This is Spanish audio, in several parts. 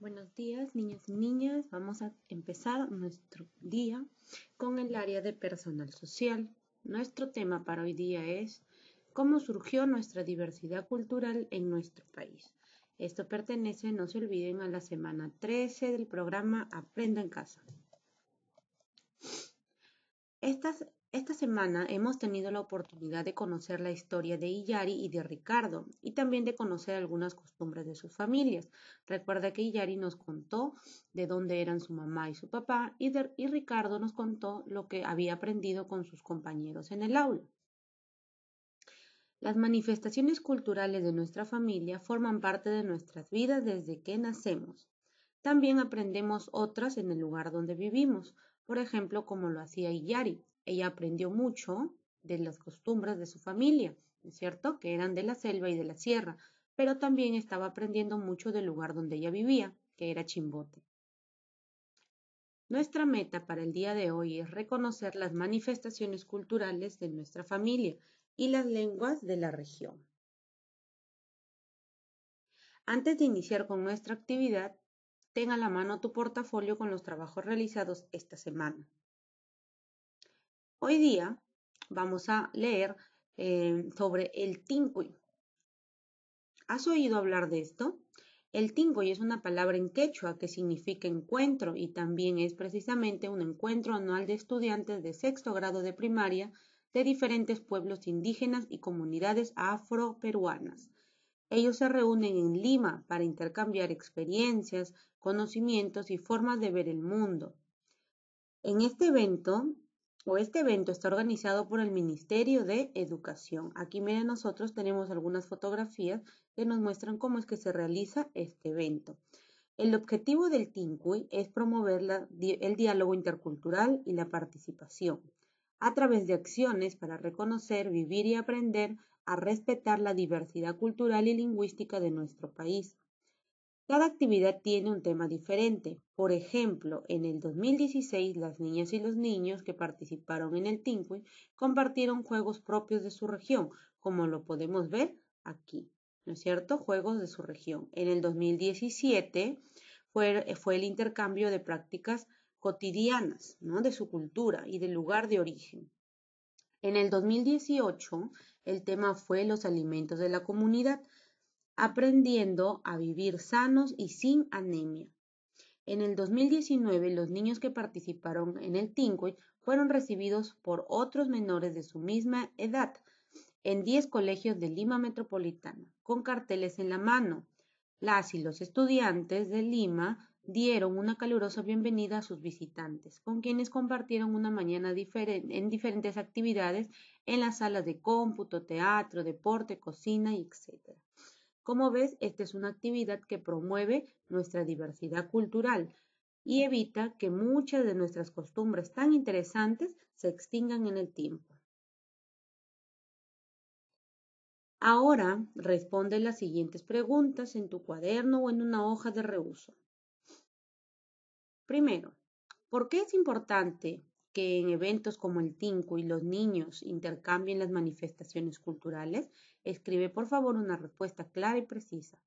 Buenos días, niños y niñas. Vamos a empezar nuestro día con el área de personal social. Nuestro tema para hoy día es cómo surgió nuestra diversidad cultural en nuestro país. Esto pertenece, no se olviden, a la semana 13 del programa Aprenda en casa. Estas esta semana hemos tenido la oportunidad de conocer la historia de Iyari y de Ricardo y también de conocer algunas costumbres de sus familias. Recuerda que Iyari nos contó de dónde eran su mamá y su papá y, Ricardo nos contó lo que había aprendido con sus compañeros en el aula. Las manifestaciones culturales de nuestra familia forman parte de nuestras vidas desde que nacemos. También aprendemos otras en el lugar donde vivimos, por ejemplo, como lo hacía Iyari, ella aprendió mucho de las costumbres de su familia, cierto? Que eran de la selva y de la sierra, pero también estaba aprendiendo mucho del lugar donde ella vivía, que era Chimbote. Nuestra meta para el día de hoy es reconocer las manifestaciones culturales de nuestra familia y las lenguas de la región. Antes de iniciar con nuestra actividad, tenga a la mano tu portafolio con los trabajos realizados esta semana. Hoy día vamos a leer eh, sobre el Tinkuy. ¿Has oído hablar de esto? El Tinkuy es una palabra en quechua que significa encuentro y también es precisamente un encuentro anual de estudiantes de sexto grado de primaria de diferentes pueblos indígenas y comunidades afroperuanas. Ellos se reúnen en Lima para intercambiar experiencias, conocimientos y formas de ver el mundo. En este evento este evento está organizado por el Ministerio de Educación. Aquí miren, nosotros tenemos algunas fotografías que nos muestran cómo es que se realiza este evento. El objetivo del TINCUI es promover el diálogo intercultural y la participación a través de acciones para reconocer, vivir y aprender a respetar la diversidad cultural y lingüística de nuestro país cada actividad tiene un tema diferente. Por ejemplo, en el 2016 las niñas y los niños que participaron en el Tinkwin compartieron juegos propios de su región, como lo podemos ver aquí, ¿no es cierto? Juegos de su región. En el 2017 fue, el intercambio de prácticas cotidianas, ¿no? De su cultura y del lugar de origen. En el 2018 el tema fue los alimentos de la comunidad aprendiendo a vivir sanos y sin anemia. En el 2019, los niños que participaron en el Tinkoy fueron recibidos por otros menores de su misma edad en 10 colegios de Lima Metropolitana, con carteles en la mano. Las y los estudiantes de Lima dieron una calurosa bienvenida a sus visitantes, con quienes compartieron una mañana en diferentes actividades en las salas de cómputo, teatro, deporte, cocina, etc. Como ves, esta es una actividad que promueve nuestra diversidad cultural y evita que muchas de nuestras costumbres tan interesantes se extingan en el tiempo. Ahora responde las siguientes preguntas en tu cuaderno o en una hoja de reuso. Primero, ¿por qué es importante que en eventos como el Tinku y los niños intercambien las manifestaciones culturales, escribe por favor una respuesta clara y precisa.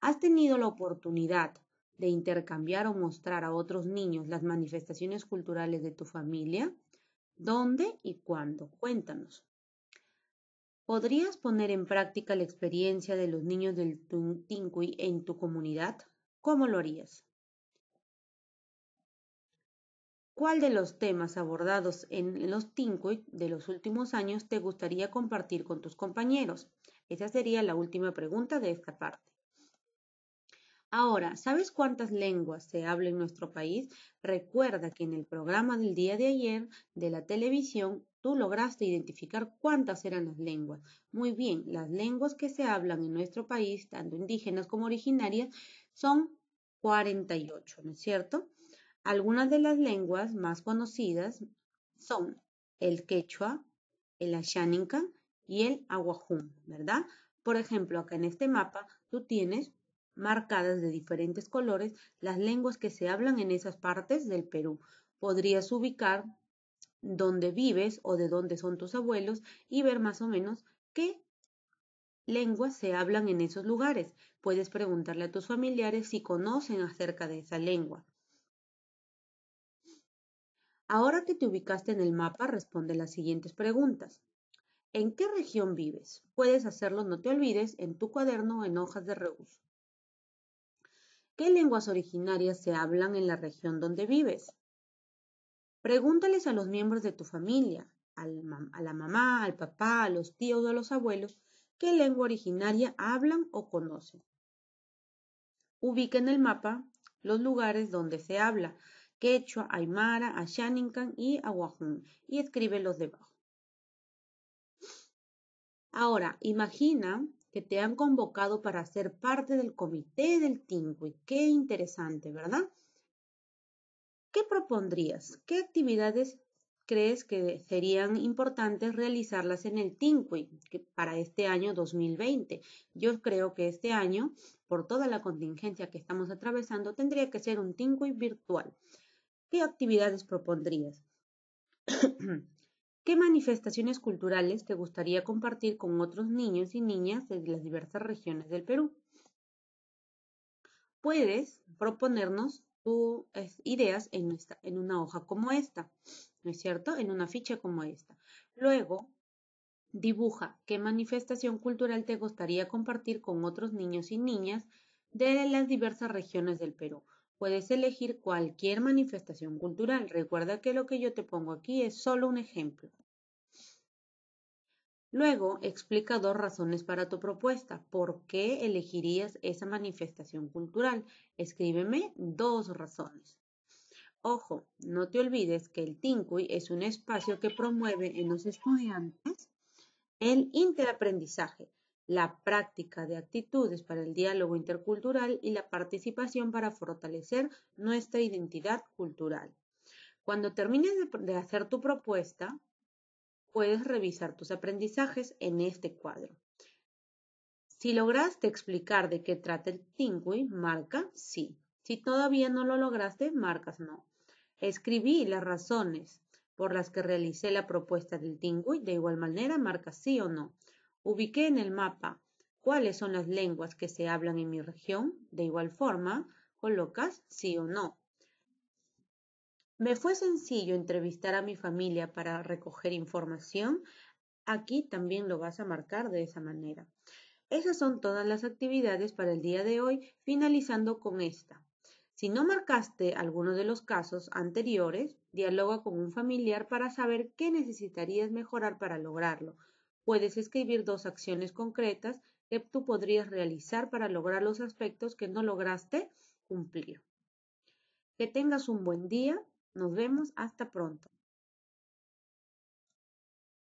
¿Has tenido la oportunidad de intercambiar o mostrar a otros niños las manifestaciones culturales de tu familia? ¿Dónde y cuándo? Cuéntanos. ¿Podrías poner en práctica la experiencia de los niños del Tinkui en tu comunidad? ¿Cómo lo harías? ¿Cuál de los temas abordados en los Tinquit de los últimos años te gustaría compartir con tus compañeros? Esa sería la última pregunta de esta parte. Ahora, ¿sabes cuántas lenguas se habla en nuestro país? Recuerda que en el programa del día de ayer de la televisión tú lograste identificar cuántas eran las lenguas. Muy bien, las lenguas que se hablan en nuestro país, tanto indígenas como originarias, son 48, ¿no es cierto? Algunas de las lenguas más conocidas son el quechua, el ashaninka y el aguajum, ¿verdad? Por ejemplo, acá en este mapa tú tienes marcadas de diferentes colores las lenguas que se hablan en esas partes del Perú. Podrías ubicar dónde vives o de dónde son tus abuelos y ver más o menos qué lenguas se hablan en esos lugares. Puedes preguntarle a tus familiares si conocen acerca de esa lengua. Ahora que te ubicaste en el mapa, responde las siguientes preguntas. ¿En qué región vives? Puedes hacerlo, no te olvides, en tu cuaderno o en hojas de reuso. ¿Qué lenguas originarias se hablan en la región donde vives? Pregúntales a los miembros de tu familia, a la mamá, al papá, a los tíos o a los abuelos, qué lengua originaria hablan o conocen. Ubica en el mapa los lugares donde se habla, quechua, aymara, ashanincan y aguajún. Y escríbelos debajo. Ahora, imagina que te han convocado para ser parte del comité del Tingui. Qué interesante, ¿verdad? ¿Qué propondrías? ¿Qué actividades crees que serían importantes realizarlas en el Tinqui para este año 2020? Yo creo que este año, por toda la contingencia que estamos atravesando, tendría que ser un Tingui virtual. ¿Qué actividades propondrías? ¿Qué manifestaciones culturales te gustaría compartir con otros niños y niñas de las diversas regiones del Perú? Puedes proponernos tus ideas en, una hoja como esta, ¿no es cierto? En una ficha como esta. Luego, dibuja qué manifestación cultural te gustaría compartir con otros niños y niñas de las diversas regiones del Perú. Puedes elegir cualquier manifestación cultural. Recuerda que lo que yo te pongo aquí es solo un ejemplo. Luego, explica dos razones para tu propuesta. ¿Por qué elegirías esa manifestación cultural? Escríbeme dos razones. Ojo, no te olvides que el Tinkui es un espacio que promueve en los estudiantes el interaprendizaje la práctica de actitudes para el diálogo intercultural y la participación para fortalecer nuestra identidad cultural. Cuando termines de hacer tu propuesta, puedes revisar tus aprendizajes en este cuadro. Si lograste explicar de qué trata el Tingui, marca sí. Si todavía no lo lograste, marcas no. Escribí las razones por las que realicé la propuesta del Tingui, de igual manera, marca sí o no. Ubiqué en el mapa cuáles son las lenguas que se hablan en mi región. De igual forma, colocas sí o no. Me fue sencillo entrevistar a mi familia para recoger información. Aquí también lo vas a marcar de esa manera. Esas son todas las actividades para el día de hoy, finalizando con esta. Si no marcaste alguno de los casos anteriores, dialoga con un familiar para saber qué necesitarías mejorar para lograrlo puedes escribir dos acciones concretas que tú podrías realizar para lograr los aspectos que no lograste cumplir. Que tengas un buen día. Nos vemos. Hasta pronto.